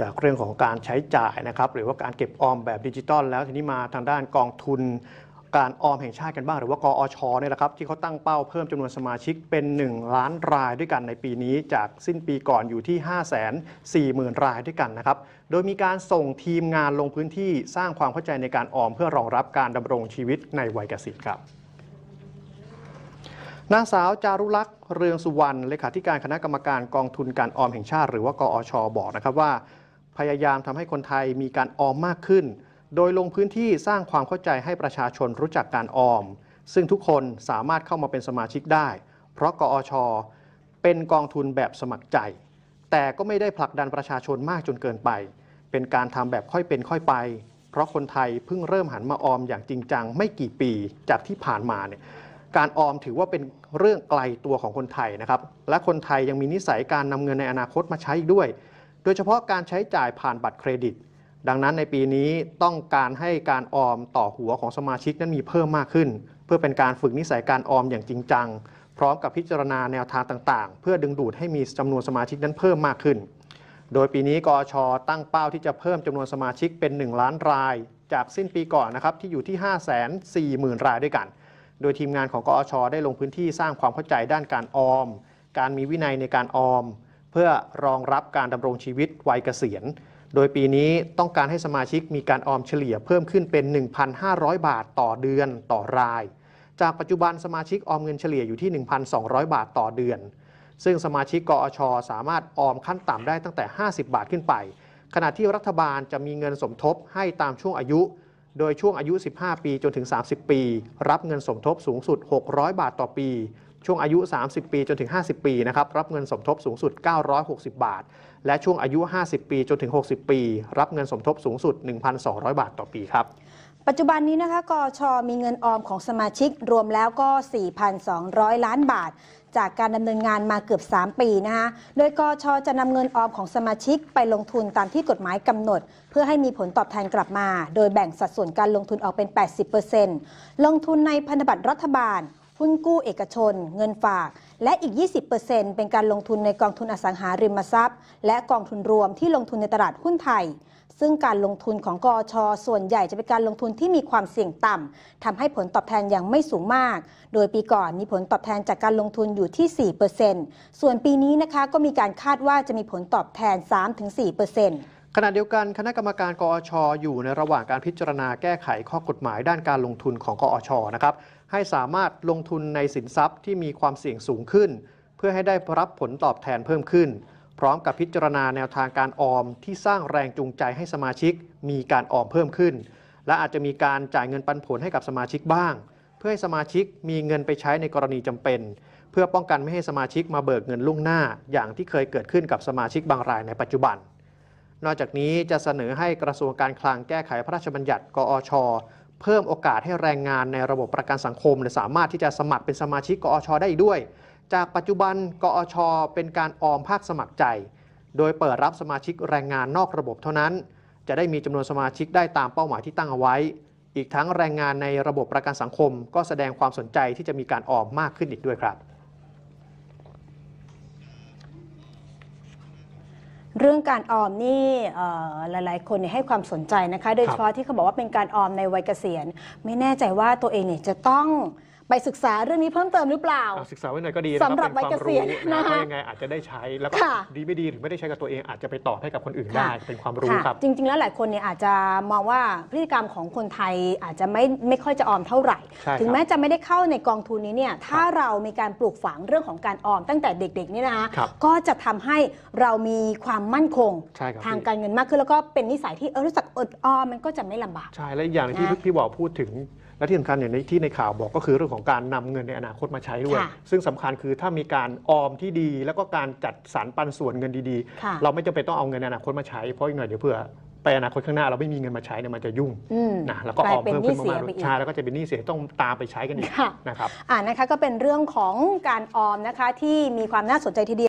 จากเรื่องของการใช้จ่ายนะครับ หรือว่าการเก็บออมแบบดิจิตอลแล้วทีนี้มาทางด้านกองทุนการออมแห่งชาติกันบ้างหรือว่า กออชเนี่ยละครับที่เขาตั้งเป้าเพิ่มจำนวนสมาชิกเป็น 1 ล้านรายด้วยกันในปีนี้ จากสิ้นปีก่อนอยู่ที่ 5 4 0 0 0 0 รายด้วยกันนะครับ โดยมีการส่งทีมงานลงพื้นที่สร้างความเข้าใจในการออม เพื่อรองรับการดำรงชีวิตในวัยเกษียณครับนางสาวจารุลักษ์เรืองสุวรรณเลขาธิการคณะกรรมการกองทุนการออมแห่งชาติหรือว่ากอชบอกนะครับว่าพยายามทำให้คนไทยมีการออมมากขึ้น โดยลงพื้นที่สร้างความเข้าใจให้ประชาชนรู้จักการออม ซึ่งทุกคนสามารถเข้ามาเป็นสมาชิกได้ เพราะกอช เป็นกองทุนแบบสมัครใจ แต่ก็ไม่ได้ผลักดันประชาชนมากจนเกินไป เป็นการทำแบบค่อยเป็นค่อยไป เพราะคนไทยเพิ่งเริ่มหันมาออมอย่างจริงจังไม่กี่ปีจากที่ผ่านมาเนี่ย การออมถือว่าเป็นเรื่องไกลตัวของคนไทยนะครับ และคนไทยยังมีนิสัยการนำเงินในอนาคตมาใช้อีกด้วยโดยเฉพาะการใช้จ่ายผ่านบัตรเครดิต ดังนั้นในปีนี้ต้องการให้การออมต่อหัวของสมาชิกนั้นมีเพิ่มมากขึ้น เพื่อเป็นการฝึกนิสัยการออมอย่างจริงจังพร้อมกับพิจารณาแนวทางต่างๆ เพื่อดึงดูดให้มีจำนวนสมาชิกนั้นเพิ่มมากขึ้น โดยปีนี้กอชอตั้งเป้าที่จะเพิ่มจำนวนสมาชิกเป็น 1 ล้านราย จากสิ้นปีก่อนนะครับที่อยู่ที่5 4 0 0 0 0 รายด้วยกัน โดยทีมงานของกอชอได้ลงพื้นที่สร้างความเข้าใจด้านการออมการมีวินัยในการออมเพื่อรองรับการดำรงชีวิตวัยเกษียณ โดยปีนี้ต้องการให้สมาชิกมีการออมเฉลี่ยเพิ่มขึ้นเป็น 1,500 บาทต่อเดือนต่อราย จากปัจจุบันสมาชิกออมเงินเฉลี่ยอยู่ที่ 1,200 บาทต่อเดือน ซึ่งสมาชิกกอชสามารถออมขั้นต่ำได้ตั้งแต่ 50 บาทขึ้นไป ขณะที่รัฐบาลจะมีเงินสมทบให้ตามช่วงอายุ โดยช่วงอายุ 15 ปีจนถึง 30 ปี รับเงินสมทบสูงสุด 600 บาทต่อปีช่วงอายุ 30 ปีจนถึง 50 ปี นะครับ รับเงินสมทบสูงสุด 960 บาท และช่วงอายุ 50 ปีจนถึง 60 ปี รับเงินสมทบสูงสุด 1,200 บาทต่อปีครับ ปัจจุบันนี้นะคะกอชมีเงินออมของสมาชิกรวมแล้วก็ 4,200 ล้านบาท จากการดำเนินงานมาเกือบ 3 ปีนะคะโดยกอชจะนำเงินออมของสมาชิกไปลงทุนตามที่กฎหมายกำหนด เพื่อให้มีผลตอบแทนกลับมา โดยแบ่งสัดส่วนการลงทุนออกเป็น 80%ลงทุนในพันธบัตรรัฐบาลหุ้นกู้ เอกชน เงินฝาก และอีก 20%เป็นการลงทุนในกองทุนอสังหาริมทรัพย์ และกองทุนรวมที่ลงทุนในตลาดหุ้นไทย ซึ่งการลงทุนของกอช ส่วนใหญ่จะเป็นการลงทุนที่มีความเสี่ยงต่ำทำให้ผลตอบแทนยังไม่สูงมากโดยปีก่อนมีผลตอบแทนจากการลงทุนอยู่ที่4%ส่วนปีนี้นะคะก็มีการคาดว่าจะมีผลตอบแทน 3-4%ขณะเดียวกันคณะกรรมการกอชอยู่ในระหว่างการพิจารณาแก้ไขข้อกฎหมายด้านการลงทุนของกอชนะครับให้สามารถลงทุนในสินทรัพย์ที่มีความเสี่ยงสูงขึ้น เพื่อให้ได้รับผลตอบแทนเพิ่มขึ้น พร้อมกับพิจารณาแนวทางการออมที่สร้างแรงจูงใจให้สมาชิกมีการออมเพิ่มขึ้น และอาจจะมีการจ่ายเงินปันผลให้กับสมาชิกบ้าง เพื่อให้สมาชิกมีเงินไปใช้ในกรณีจำเป็น เพื่อป้องกันไม่ให้สมาชิกมาเบิกเงินล่วงหน้า อย่างที่เคยเกิดขึ้นกับสมาชิกบางรายในปัจจุบัน นอกจากนี้จะเสนอให้กระทรวงการคลังแก้ไขพระราชบัญญัติกอชเพิ่มโอกาสให้แรงงานในระบบประกันสังคมสามารถที่จะสมัครเป็นสมาชิกกอชได้อีกด้วย จากปัจจุบันกอช เป็นการออมภาคสมัครใจ โดยเปิดรับสมาชิกแรงงานนอกระบบเท่านั้น จะได้มีจำนวนสมาชิกได้ตามเป้าหมายที่ตั้งเอาไว้ อีกทั้งแรงงานในระบบประกันสังคม ก็แสดงความสนใจที่จะมีการออมมากขึ้นอีกด้วยครับเรื่องการออมนี่หลายๆคนให้ความสนใจนะคะ โดยเฉพาะที่เขาบอกว่าเป็นการออมในวัยเกษียณ ไม่แน่ใจว่าตัวเองเนี่ยจะต้องไปศึกษาเรื่องนี้เพิ่มเติมหรือเปล่า ศึกษาไว้หน่อยก็ดีสำหรับใบเกษียณนะคะยังไงอาจจะได้ใช้แล้วก็ดีไม่ดีหรือไม่ได้ใช้กับตัวเองอาจจะไปต่อให้กับคนอื่นได้เป็นความรู้ครับ จริง ๆ แล้วหลายคนเนี่ยอาจจะมองว่าพฤติกรรมของคนไทยอาจจะไม่ไม่ค่อยจะออมเท่าไหร่ ถึงแม้จะไม่ได้เข้าในกองทุนนี้เนี่ยถ้าเรามีการปลูกฝังเรื่องของการออมตั้งแต่เด็ก ๆนี่นะคะก็จะทำให้เรามีความมั่นคงทางการเงินมากขึ้นแล้วก็เป็นนิสัยที่เออรู้จักอดออม มันก็จะไม่ลำบากใช่ และออย่างที่พี่บอกพูดถึงและที่สำคัญอย่างที่ในข่าวบอกก็คือเรื่องของการนำเงินในอนาคตมาใช้ด้วย ซึ่งสำคัญคือถ้ามีการออมที่ดีแล้วก็การจัดสรรปันส่วนเงินดีๆ เราไม่จำเป็นต้องเอาเงินในอนาคตมาใช้เพราะอีกหน่อยเดี๋ยวเผื่อไปอนาคตข้างหน้าเราไม่มีเงินมาใช้เนี่ยมันจะยุ่งนะแล้วก็ออมเพิ่มขึ้นมาใชาแล้วก็จะเป็นหนี้เสียต้องตามไปใช้กันอีกนะครับอ่านะคะก็เป็นเรื่องของการออมนะคะที่มีความน่าสนใจทีเดียว